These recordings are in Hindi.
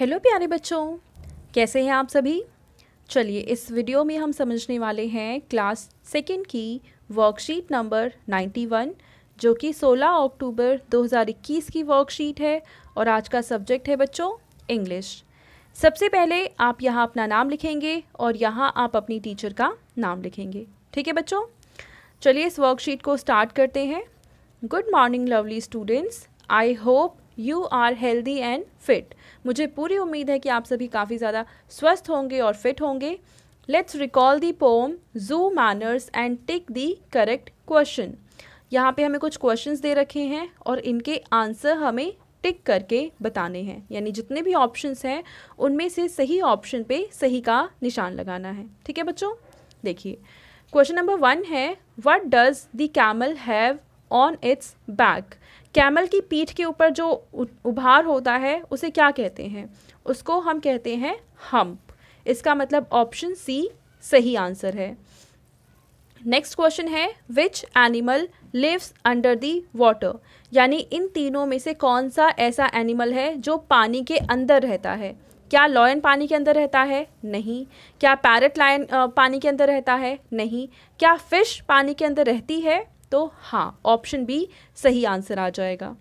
हेलो प्यारे बच्चों कैसे हैं आप सभी चलिए इस वीडियो में हम समझने वाले हैं क्लास सेकेंड की वर्कशीट नंबर 91 जो कि 16 अक्टूबर 2021 की वर्कशीट है और आज का सब्जेक्ट है बच्चों इंग्लिश सबसे पहले आप यहाँ अपना नाम लिखेंगे और यहाँ आप अपनी टीचर का नाम लिखेंगे ठीक है बच्चों चलिए इस वर्कशीट को स्टार्ट करते हैं good morning lovely students I hope you are healthy and fit मुझे पूरी उम्मीद है कि आप सभी काफ़ी ज़्यादा स्वस्थ होंगे और फिट होंगे let's recall the poem zoo manners and tick the correct question यहाँ पे हमें कुछ क्वेश्चंस दे रखे हैं और इनके आंसर हमें टिक करके बताने हैं यानी जितने भी ऑप्शंस हैं उनमें से सही ऑप्शन पे सही का निशान लगाना है ठीक है बच्चों देखिए क्वेश्चन नंबर वन है what does the camel have on its back camel की पीठ के ऊपर जो उभार होता है उसे क्या कहते हैं उसको हम कहते हैं हम्प इसका मतलब ऑप्शन सी सही आंसर है नेक्स्ट क्वेश्चन है which animal lives under the water यानी इन तीनों में से कौन सा ऐसा एनिमल है जो पानी के अंदर रहता है क्या लॉयन पानी के अंदर रहता है नहीं क्या पैरट लायन पानी के अंदर रहता है नहीं क्या फ़िश पानी के अंदर रहती है तो हाँ ऑप्शन बी सही आंसर आ जाएगा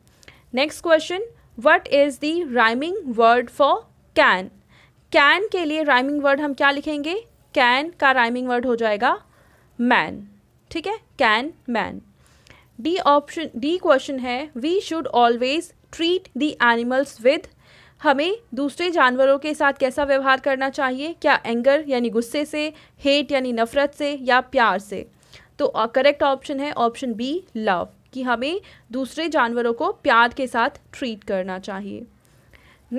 next question what is the rhyming word for can can के लिए राइमिंग वर्ड हम क्या लिखेंगे कैन का राइमिंग वर्ड हो जाएगा मैन ठीक है can man D option D question है we should always treat the animals with हमें दूसरे जानवरों के साथ कैसा व्यवहार करना चाहिए क्या एंगर यानी गुस्से से हेट यानी नफ़रत से या प्यार से तो करेक्ट ऑप्शन है ऑप्शन बी लव कि हमें दूसरे जानवरों को प्यार के साथ ट्रीट करना चाहिए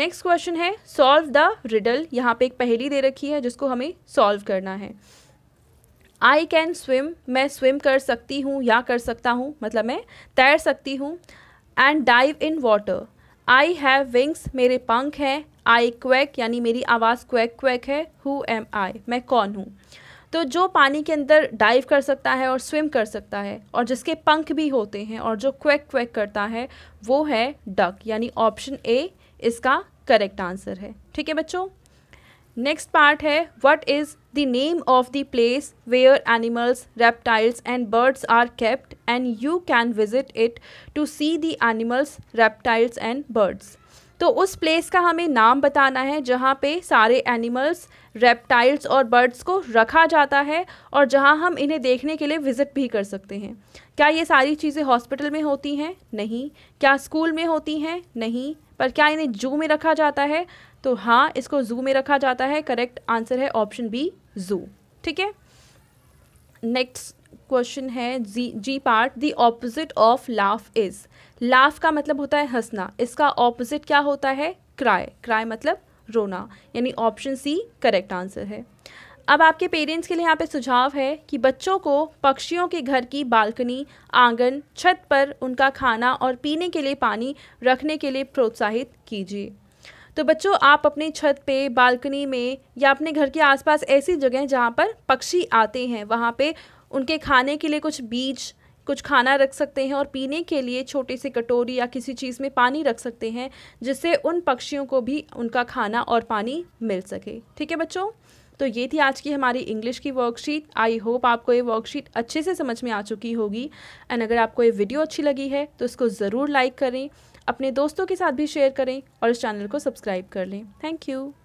नेक्स्ट क्वेश्चन है सॉल्व द रिडल यहाँ पे एक पहेली दे रखी है जिसको हमें सॉल्व करना है आई कैन स्विम मैं स्विम कर सकती हूँ या कर सकता हूँ मतलब मैं तैर सकती हूँ and dive in water I have wings मेरे पंख हैं आई क्वैक यानी मेरी आवाज़ क्वैक क्वैक है हु एम आई मैं कौन हूँ तो जो पानी के अंदर डाइव कर सकता है और स्विम कर सकता है और जिसके पंख भी होते हैं और जो क्वेक क्वेक करता है वो है डक यानी ऑप्शन ए इसका करेक्ट आंसर है ठीक है बच्चों नेक्स्ट पार्ट है what is the name of the place where animals reptiles and birds are kept and you can visit it to see the animals reptiles and birds तो उस प्लेस का हमें नाम बताना है जहाँ पे सारे एनिमल्स रेप्टाइल्स और बर्ड्स को रखा जाता है और जहाँ हम इन्हें देखने के लिए विज़िट भी कर सकते हैं क्या ये सारी चीज़ें हॉस्पिटल में होती हैं नहीं क्या स्कूल में होती हैं नहीं पर क्या इन्हें जू में रखा जाता है तो हाँ इसको जू में रखा जाता है करेक्ट आंसर है ऑप्शन बी जू ठीक है नेक्स्ट क्वेश्चन है G G part the opposite of laugh is laugh का मतलब होता है हंसना इसका ऑपोजिट क्या होता है क्राई क्राई मतलब रोना यानी ऑप्शन सी करेक्ट आंसर है अब आपके पेरेंट्स के लिए यहाँ पे सुझाव है कि बच्चों को पक्षियों के घर की बालकनी आंगन छत पर उनका खाना और पीने के लिए पानी रखने के लिए प्रोत्साहित कीजिए तो बच्चों आप अपने छत पे बालकनी में या अपने घर के आसपास ऐसी जगह जहाँ पर पक्षी आते हैं वहाँ पे उनके खाने के लिए कुछ बीज कुछ खाना रख सकते हैं और पीने के लिए छोटे से कटोरी या किसी चीज़ में पानी रख सकते हैं जिससे उन पक्षियों को भी उनका खाना और पानी मिल सके ठीक है बच्चों तो ये थी आज की हमारी इंग्लिश की वर्कशीट आई होप आपको ये वर्कशीट अच्छे से समझ में आ चुकी होगी एंड अगर आपको ये वीडियो अच्छी लगी है तो इसको ज़रूर लाइक करें अपने दोस्तों के साथ भी शेयर करें और इस चैनल को सब्सक्राइब कर लें थैंक यू